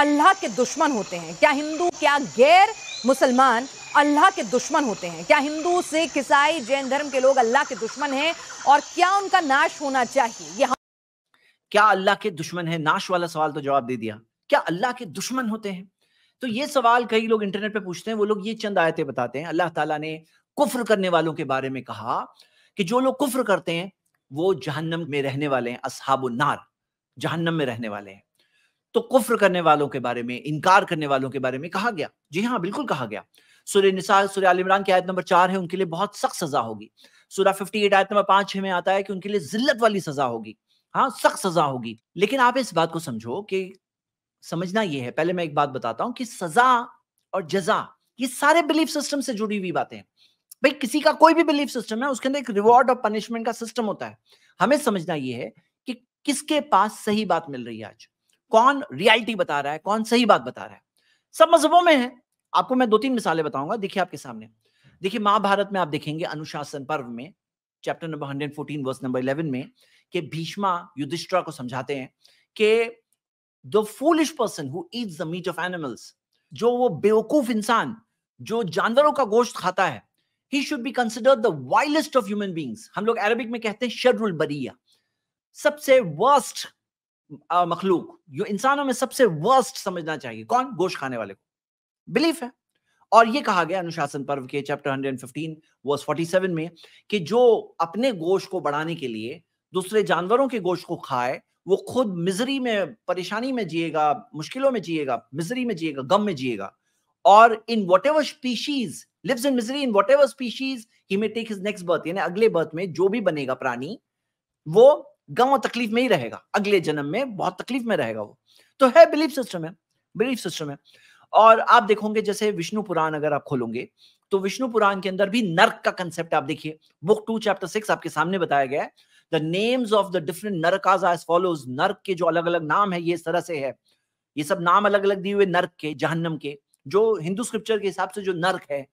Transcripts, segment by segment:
अल्लाह के दुश्मन होते हैं क्या हिंदू क्या गैर मुसलमान अल्लाह के दुश्मन होते हैं क्या हिंदू सिख ईसाई जैन धर्म के लोग अल्लाह के दुश्मन हैं और क्या उनका नाश होना चाहिए ये क्या अल्लाह के दुश्मन है नाश वाला सवाल तो जवाब दे दिया क्या अल्लाह के दुश्मन होते हैं तो ये सवाल कई लोग इंटरनेट पे पूछते हैं वो लोग ये चंद आयतें बताते हैं अल्लाह ताला ने कुफ्र करने वालों के बारे में कहा कि जो लोग कुफ्र करते हैं वो जहन्नम में रहने वाले हैं असहाबुन्नार जहन्नम में रहने वाले हैं तो कुफर करने वालों के बारे में इनकार करने वालों के बारे में कहा गया जी हाँ बिल्कुल कहा गया सूर्य निसार सूर्य आल इमरान की आयत नंबर चार है उनके लिए बहुत सख्त सजा होगी सूर्य फिफ्टी एट आयत नंबर पांच में आता है कि उनके लिए जिल्लत वाली सजा होगी हाँ सख्त सजा होगी लेकिन आप इस बात को समझो कि समझना यह है पहले मैं एक बात बताता हूँ कि सजा और जजा ये सारे बिलीफ सिस्टम से जुड़ी हुई बातें हैं भाई किसी का कोई भी बिलीफ सिस्टम है उसके अंदर एक रिवॉर्ड और पनिशमेंट का सिस्टम होता है हमें समझना यह है कि किसके पास सही बात मिल रही है आज कौन रियलिटी बता रहा है कौन सही बात बता रहा है सब मजहबों में है आपको मैं दो तीन मिसालें बताऊंगा देखिए आपके सामने देखिए महाभारत में आप देखेंगे अनुशासन पर्व में chapter number fourteen verse number eleven में कि भीष्मा युधिष्ठिरा को समझाते हैं कि the foolish person who eats the meat of animals जो वो बेवकूफ इंसान जो जानवरों का गोश्त खाता है he should be considered the of human beings हम लोग अरबिक में कहते हैं शरुल बरिया सबसे वर्स्ट मखलूक जो इंसानों में सबसे वर्स्ट समझना चाहिए कौन गोश्त खाने वाले को बिलीफ है और ये कहा गया अनुशासन पर्व के चैप्टर 115 वर्स 47 में कि जो अपने गोश्त को बढ़ाने के लिए दूसरे जानवरों के गोश्त को खाए वो खुद मिजरी में परेशानी में जिएगा मुश्किलों में जिएगा मिजरी में जिएगा गम में जिएगा और in whatever species lives in misery in whatever species he may take his next birth यानी अगले बर्थ में जो भी बनेगा प्राणी वो गांव तकलीफ में ही रहेगा अगले जन्म में बहुत तकलीफ में रहेगा वो तो है बिलीफ सिस्टम है बिलीफ सिस्टम है और आप देखोगे जैसे विष्णु पुराण अगर आप खोलोगे तो विष्णु पुराण के अंदर भी नर्क का कंसेप्ट आप देखिए बुक टू चैप्टर सिक्स आपके सामने बताया गया है the names of the different नरकाज एज फॉलोज नर्क के जो अलग अलग नाम है ये इस तरह से है ये सब नाम अलग अलग दिए हुए नर्क के जहन्नम के जो हिंदू स्क्रिप्चर के हिसाब से जो नर्क है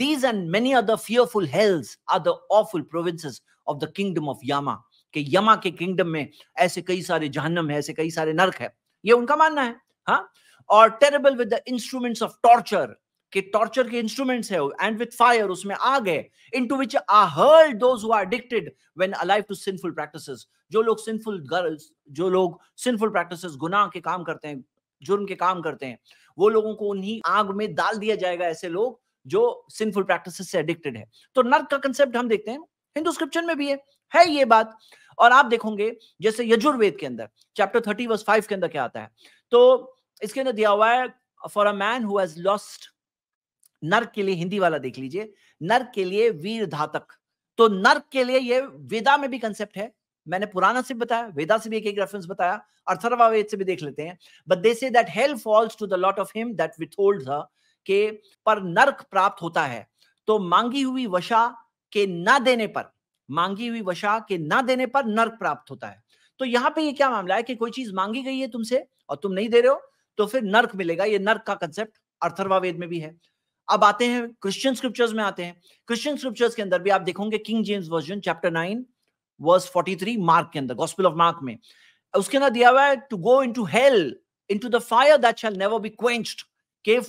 these and many other fearful hells are the awful provinces of the kingdom of Yama, कि यमा के किंगडम में ऐसे कई सारे जहनम है ऐसे कई सारे नर्क है ये उनका मानना है हाँ और terrible with the instruments of torture कि टॉर्चर के इंस्ट्रूमेंट्स है एंड विद फायर उसमें आग है into which are hurled those who are addicted when alive to sinful practices जो लोग सिनफुल गर्ल्स जो लोग सिनफुल प्रैक्टिसेस गुनाह के काम करते हैं जुर्म के काम करते हैं वो लोगों को उन्हीं आग में डाल दिया जाएगा ऐसे लोग जो सिनफुल प्रैक्टिसेस से एडिक्टेड है तो नर्क का कंसेप्ट हम देखते हैं हिंदू स्क्रिप्चर में भी है है ये बात और आप देखोगे जैसे यजुर्वेद के अंदर चैप्टर थर्टी वर्स फाइव के अंदर क्या आता है तो इसके अंदर दिया हुआ है for a man who has lost नर के लिए हिंदी वाला देख लीजिए नर के लिए वीर धातक तो नर के लिए ये वेदा में भी कंसेप्ट है मैंने पुराना से बताया वेदा से भी एक एक रेफरेंस बताया अर्थरवा से भी देख लेते हैं but they say that hell falls to the lot of him that we withhold के पर नर्क प्राप्त होता है तो मांगी हुई वशा के ना देने पर मांगी हुई वशा के ना देने पर नर्क प्राप्त होता है तो यहाँ पे ये क्या मामला है कि कोई चीज मांगी गई है तुमसे और तुम नहीं दे रहे हो तो फिर नर्क मिलेगा ये नर्क का कंसेप्ट अर्थर्वावेद में भी है अब आते हैं क्रिश्चियन स्क्रिप्चर्स में आते हैं क्रिश्चियन स्क्रिप्चर्स के अंदर भी आप देखोगे King James version chapter nine verse forty three Mark के अंदर गॉस्पिल ऑफ मार्क में उसके अंदर दिया हुआ है to go into hell into the fire that shall never be quenched के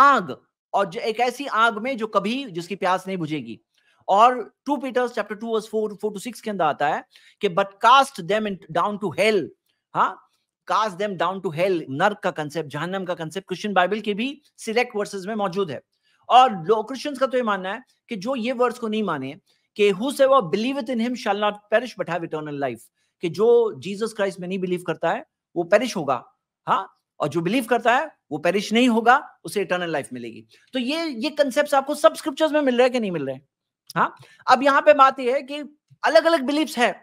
आग और एक ऐसी आग में जो कभी जिसकी प्यास नहीं बुझेगी और two Peters chapter two verse four four two six के अंदर आता है कि but cast them down to hell हाँ cast them down to hell नर्क का कंसेप्ट जहन्नम का कंसेप्ट क्रिश्चियन बाइबल के भी सिलेक्ट वर्सेस में मौजूद है और लोग क्रिश्चियंस का तो ये मानना है कि जो ये वर्ड्स को नहीं माने कि whosoever believe in him shall not perish but have eternal life कि जो जीसस क्राइस्ट में नहीं बिलीव करता है वो पेरिश होगा हाँ और जो बिलीव करता है वो पेरिश नहीं होगा उसे इटर्नल लाइफ मिलेगी तो ये ये कंसेप्ट आपको सब स्क्रिप्चर्स में मिल रहे हैं कि नहीं मिल रहे हैं हाँ अब यहाँ पे बात यह है कि अलग अलग बिलीफ है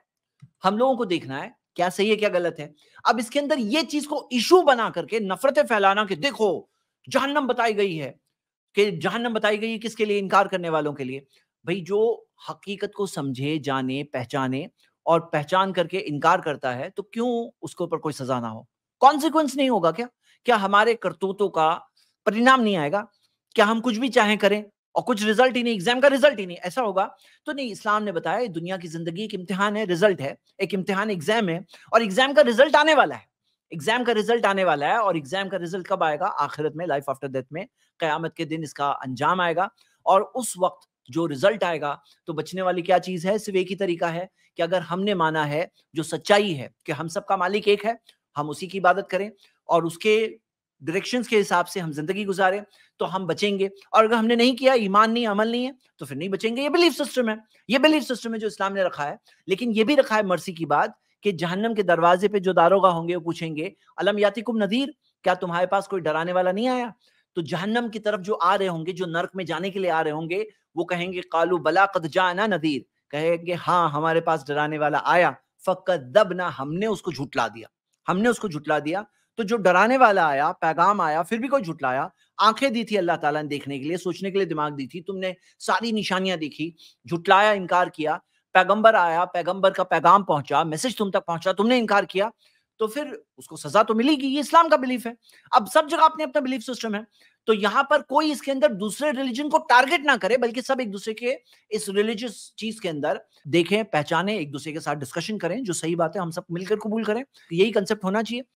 हम लोगों को देखना है क्या सही है क्या गलत है अब इसके अंदर ये चीज को इशू बना करके नफरतें फैलाना कि देखो जहनम बताई गई है कि जहनम बताई गई है किसके लिए इनकार करने वालों के लिए भाई जो हकीकत को समझे जाने पहचाने और पहचान करके इनकार करता है तो क्यों उसके ऊपर कोई सजा ना हो कॉन्सिक्वेंस नहीं होगा क्या क्या हमारे करतूतों का परिणाम नहीं आएगा क्या हम कुछ भी चाहे करें और कुछ रिजल्ट ही नहीं एग्जाम का रिजल्ट ही नहीं ऐसा होगा तो नहीं इस्लाम ने बताया दुनिया की जिंदगी एक इम्तिहान है रिजल्ट है एक इम्तिहान एग्जाम है और एग्जाम का रिजल्ट आने वाला है एग्जाम का रिजल्ट आने वाला है और एग्जाम का रिजल्ट कब आएगा आखिरत में लाइफ आफ्टर डेथ में क्यामत के दिन इसका अंजाम आएगा और उस वक्त जो रिजल्ट आएगा तो बचने वाली क्या चीज है सिर्फ एक ही तरीका है कि अगर हमने माना है जो सच्चाई है कि हम सबका मालिक एक है हम उसी की इबादत करें और उसके डायरेक्शंस के हिसाब से हम जिंदगी गुजारें तो हम बचेंगे और अगर हमने नहीं किया ईमान नहीं अमल नहीं है तो फिर नहीं बचेंगे ये बिलीफ सिस्टम है ये बिलीफ सिस्टम है जो इस्लाम ने रखा है लेकिन ये भी रखा है मर्सी की बात कि जहन्नम के दरवाजे पे जो दारोगा होंगे वो पूछेंगे अलम यातिकुम नदीर क्या तुम्हारे पास कोई डराने वाला नहीं आया तो जहन्नम की तरफ जो आ रहे होंगे जो नर्क में जाने के लिए आ रहे होंगे वो कहेंगे कालू बला कद जाना नदीर कहेंगे हाँ हमारे पास डराने वाला आया फकत ना हमने उसको झुटला दिया हमने उसको झुटला दिया तो जो डराने वाला आया पैगाम आया फिर भी कोई झुटलाया आंखें दी थी अल्लाह ताला ने देखने के लिए सोचने के लिए दिमाग दी थी तुमने सारी निशानियां देखी झुटलाया इनकार किया पैगंबर आया पैगंबर का पैगाम पहुंचा मैसेज तुम तक पहुंचा तुमने इनकार किया तो फिर उसको सजा तो मिलेगी ये इस्लाम का बिलीफ है अब सब जगह अपने अपना बिलीफ सिस्टम है तो यहाँ पर कोई इसके अंदर दूसरे रिलीजन को टारगेट ना करे बल्कि सब एक दूसरे के इस रिलीजियस चीज के अंदर देखें पहचाने एक दूसरे के साथ डिस्कशन करें जो सही बात है हम सब मिलकर कबूल करें यही कंसेप्ट होना चाहिए